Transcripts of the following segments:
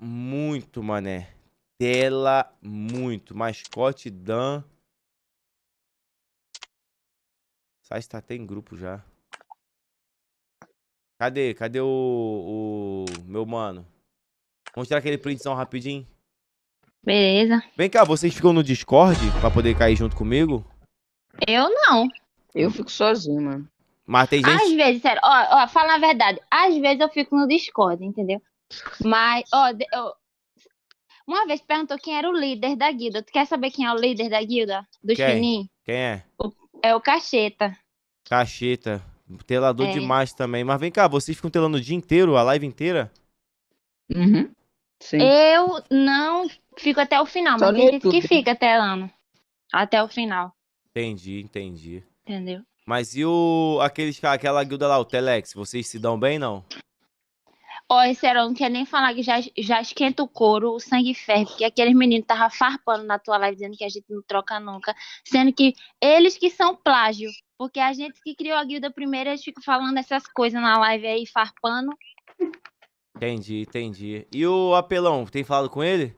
Muito, mané. Tela, muito. Mascote, Dan. Sai está até em grupo já. Cadê? Cadê o, o meu mano? Vamos tirar aquele printzão rapidinho? Beleza. Vem cá, vocês ficam no Discord pra poder cair junto comigo? Eu não. Eu fico sozinho, mano. Mas tem gente... Às vezes, sério, ó, ó, fala a verdade. Às vezes eu fico no Discord, entendeu? Mas, ó, eu... uma vez perguntou quem era o líder da guilda. Tu quer saber quem é o líder da guilda? Do quem? Chinim? Quem é? O... É o Cacheta. Cacheta. Telador é. demais também. Mas vem cá, vocês ficam telando o dia inteiro, a live inteira? Uhum. Sim. Eu não fico até o final, Só mas tem gente que fica telando. Até o final. Entendi, entendi. Entendeu? Mas e o aqueles aquela guilda lá, o Telex, vocês se dão bem não? Ó, esse era, não quer nem falar que já, já esquenta o couro, o sangue ferve, porque aqueles meninos estavam farpando na tua live dizendo que a gente não troca nunca, sendo que eles que são plágio, porque a gente que criou a guilda primeiro, eles ficam falando essas coisas na live aí, farpando. Entendi, entendi. E o apelão, tem falado com ele?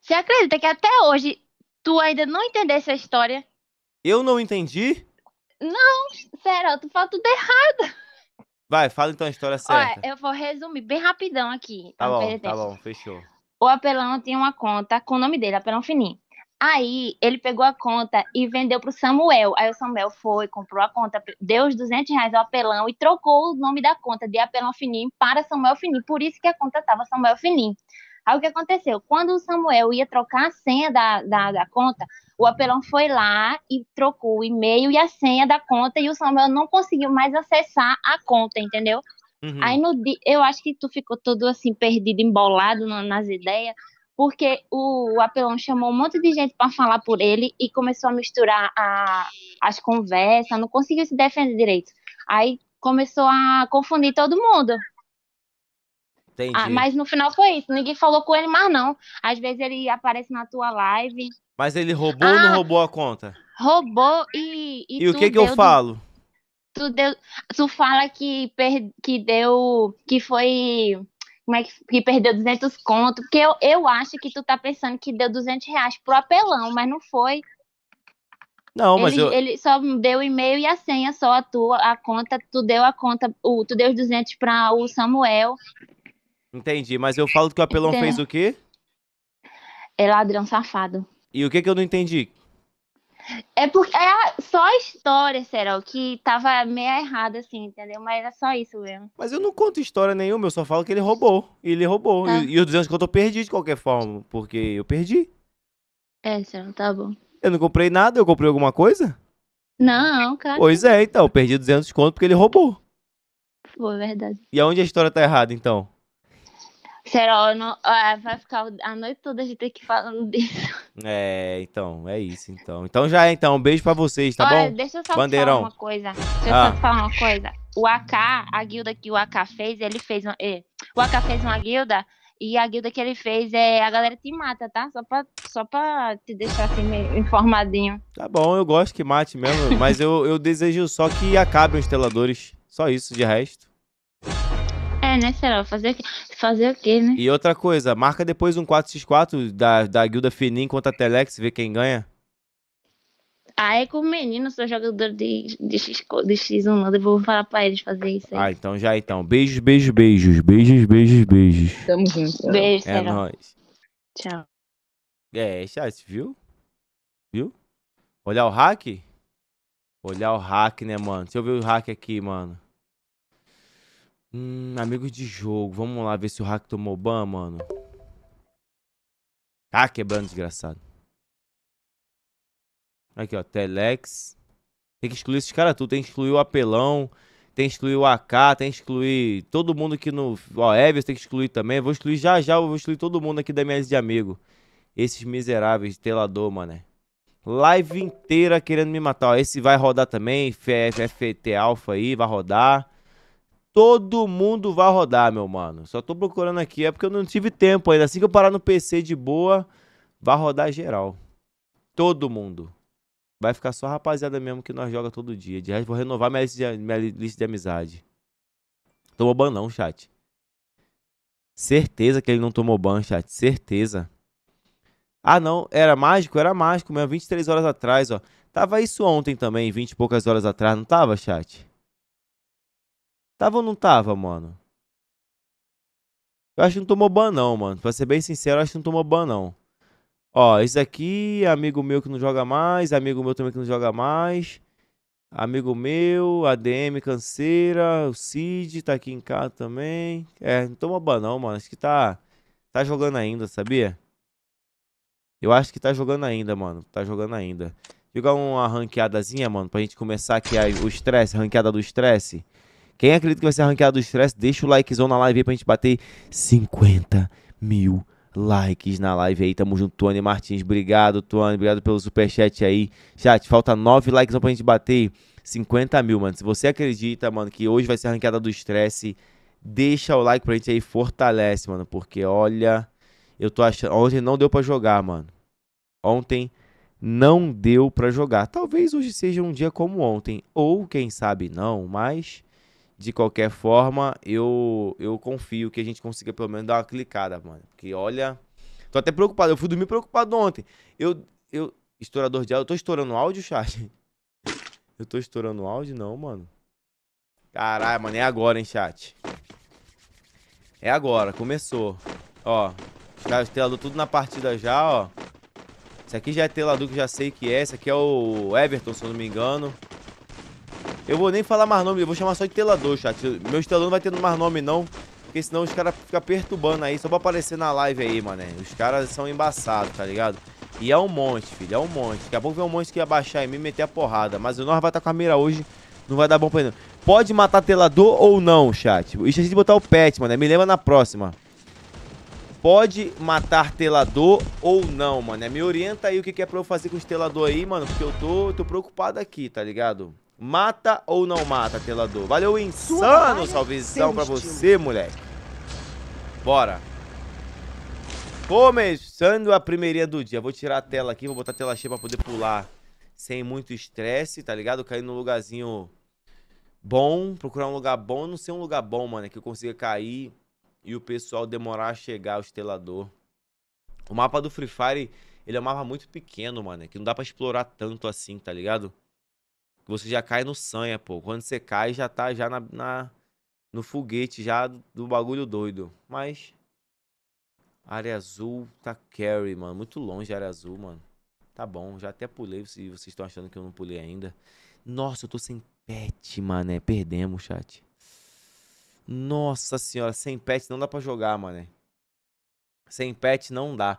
Você acredita que até hoje tu ainda não entendeu essa história? Eu não entendi? Não, Serão tu falou tudo errado. Vai, fala então a história certa. Olha, eu vou resumir bem rapidão aqui. Tá bom, tá bom, fechou. O apelão tinha uma conta com o nome dele, apelão fininho. Aí ele pegou a conta e vendeu pro Samuel. Aí o Samuel foi, comprou a conta, deu os 200 reais ao apelão e trocou o nome da conta de apelão fininho para Samuel fininho. Por isso que a conta tava Samuel fininho. Aí o que aconteceu? Quando o Samuel ia trocar a senha da, da, da conta, o uhum. apelão foi lá e trocou o e-mail e a senha da conta e o Samuel não conseguiu mais acessar a conta, entendeu? Uhum. Aí no dia, eu acho que tu ficou todo assim perdido, embolado no, nas ideias, porque o, o, apelão chamou um monte de gente para falar por ele e começou a misturar a, as conversas, não conseguiu se defender direito. Aí começou a confundir todo mundo. Entendi. Ah, mas no final foi isso. Ninguém falou com ele mais, não. Às vezes ele aparece na tua live. Mas ele roubou ah, ou não ah, roubou a conta? Roubou e. E, e o que que eu falo? Tu, deu, tu fala que, per, que deu. Que foi. Como é que, que perdeu 200 conto? Porque eu, eu acho que tu tá pensando que deu 200 reais pro apelão, mas não foi. Não, mas ele, eu... ele só deu o e-mail e a senha, só a tua, a conta, tu deu a conta, o, tu deu os 200 para o Samuel. Entendi, mas eu falo que o apelão fez o quê? É ladrão safado. E o que que eu não entendi? É porque é só a história, Serol, que tava meio errada, assim, entendeu? Mas era só isso mesmo. Mas eu não conto história nenhuma, eu só falo que ele roubou. E ele roubou. Tá. E, e os 200 conto eu perdi de qualquer forma, porque eu perdi. É, Serol, tá bom. Eu não comprei nada, eu comprei alguma coisa? Não, cara. Pois é, então, eu perdi 200 conto porque ele roubou. Foi, verdade. E aonde a história tá errada, então? Será, que vai ficar a noite toda a gente aqui falando disso. É, então, é isso então. Então já é, então, um beijo pra vocês, tá Olha, bom? Deixa eu só Bandeirão. falar uma coisa. Deixa eu ah. só falar uma coisa. O AK, a guilda que o AK fez, ele fez. Um, o AK fez uma guilda e a guilda que ele fez é a galera te mata, tá? Só pra, só pra te deixar assim informadinho. Tá bom, eu gosto que mate mesmo, mas eu, eu desejo só que acabem os teladores. Só isso, de resto né, né Será? Fazer, fazer o quê, né? E outra coisa, marca depois um 4x4 da, da Guilda Finim contra a Telex, ver quem ganha. Ah, é com o menino, sou jogador de, de, X, de X1, não, eu vou falar pra eles fazer isso aí. Ah, então já então. Beijos, beijos, beijos. Beijos, beijos, beijos. Tamo junto. Beijo, É nóis. Tchau. É, chat, viu? Viu? Olhar o hack? Olhar o hack, né, mano? Deixa eu ver o hack aqui, mano. Hum, amigos de jogo. Vamos lá ver se o hack tomou ban, mano. Tá quebrando, desgraçado. Aqui, ó. Telex. Tem que excluir esses caras tudo. Tem que excluir o apelão. Tem que excluir o AK. Tem que excluir todo mundo aqui no... Ó, Evers tem que excluir também. Vou excluir já, já. Vou excluir todo mundo aqui da minha lista de amigo. Esses miseráveis. Telador, mané. Live inteira querendo me matar. Ó, esse vai rodar também. FFT Alpha aí. Vai rodar todo mundo vai rodar, meu mano. Só tô procurando aqui, é porque eu não tive tempo ainda. Assim que eu parar no PC de boa, vai rodar geral. Todo mundo. Vai ficar só a rapaziada mesmo que nós joga todo dia. De resto, vou renovar minha lista de, minha lista de amizade. Tomou ban não, chat. Certeza que ele não tomou ban, chat. Certeza. Ah, não. Era mágico? Era mágico mesmo. 23 horas atrás, ó. Tava isso ontem também, 20 e poucas horas atrás. Não tava, chat? Tava ou não tava, mano? Eu acho que não tomou ban, não, mano. Pra ser bem sincero, eu acho que não tomou ban, não. Ó, esse aqui, amigo meu que não joga mais, amigo meu também que não joga mais. Amigo meu, ADM canseira, o Cid tá aqui em casa também. É, não toma ban não, mano. Acho que tá, tá jogando ainda, sabia? Eu acho que tá jogando ainda, mano. Tá jogando ainda. Jogar uma ranqueadazinha, mano, pra gente começar aqui o estresse, ranqueada do estresse. Quem acredita que vai ser ranqueado do estresse, deixa o likezão na live aí pra gente bater 50 mil likes na live aí. Tamo junto, Tony Martins. Obrigado, Tony. Obrigado pelo superchat aí. Chat, falta 9 likes pra gente bater 50 mil, mano. Se você acredita, mano, que hoje vai ser a ranqueada do estresse, deixa o like pra gente aí. Fortalece, mano. Porque olha, eu tô achando. Ontem não deu pra jogar, mano. Ontem não deu pra jogar. Talvez hoje seja um dia como ontem. Ou, quem sabe, não, mas de qualquer forma, eu, eu confio que a gente consiga pelo menos dar uma clicada, mano. que olha. Tô até preocupado. Eu fui dormir preocupado ontem. Eu. eu estourador de áudio. Eu tô estourando áudio, chat? Eu tô estourando áudio? Não, mano. Caralho, mano. É agora, hein, chat? É agora. Começou. Ó. Já estelador tudo na partida já, ó. Esse aqui já é telador que já sei que é. Esse aqui é o Everton, se eu não me engano. Eu vou nem falar mais nome, eu vou chamar só de telador, chat. Meu telador não vai ter mais nome, não. Porque senão os caras ficam perturbando aí, só pra aparecer na live aí, mané. Os caras são embaçados, tá ligado? E é um monte, filho, é um monte. Daqui a pouco vem um monte que ia baixar em mim e meter a porrada. Mas o nós vai estar com a mira hoje, não vai dar bom pra ele. Pode matar telador ou não, chat. Isso a gente botar o pet, mano. Me lembra na próxima. Pode matar telador ou não, mano. Me orienta aí o que, que é pra eu fazer com os telador aí, mano. Porque eu tô, tô preocupado aqui, tá ligado? Mata ou não mata, telador? Valeu, insano, salvezão pra você, moleque. Bora. Começando a primeira do dia. Vou tirar a tela aqui, vou botar a tela cheia pra poder pular sem muito estresse, tá ligado? Cair num lugarzinho bom, procurar um lugar bom, não ser um lugar bom, mano, é que eu consiga cair e o pessoal demorar a chegar ao estelador. O mapa do Free Fire, ele é um mapa muito pequeno, mano, é que não dá para explorar tanto assim, tá ligado? você já cai no sanha, pô. Quando você cai, já tá já na, na no foguete já do, do, bagulho doido. Mas área azul tá carry, mano. Muito longe a área azul, mano. Tá bom, já até pulei, se vocês estão achando que eu não pulei ainda. Nossa, eu tô sem pet, mané. Perdemos, chat. Nossa senhora, sem pet não dá para jogar, mané. Sem pet não dá.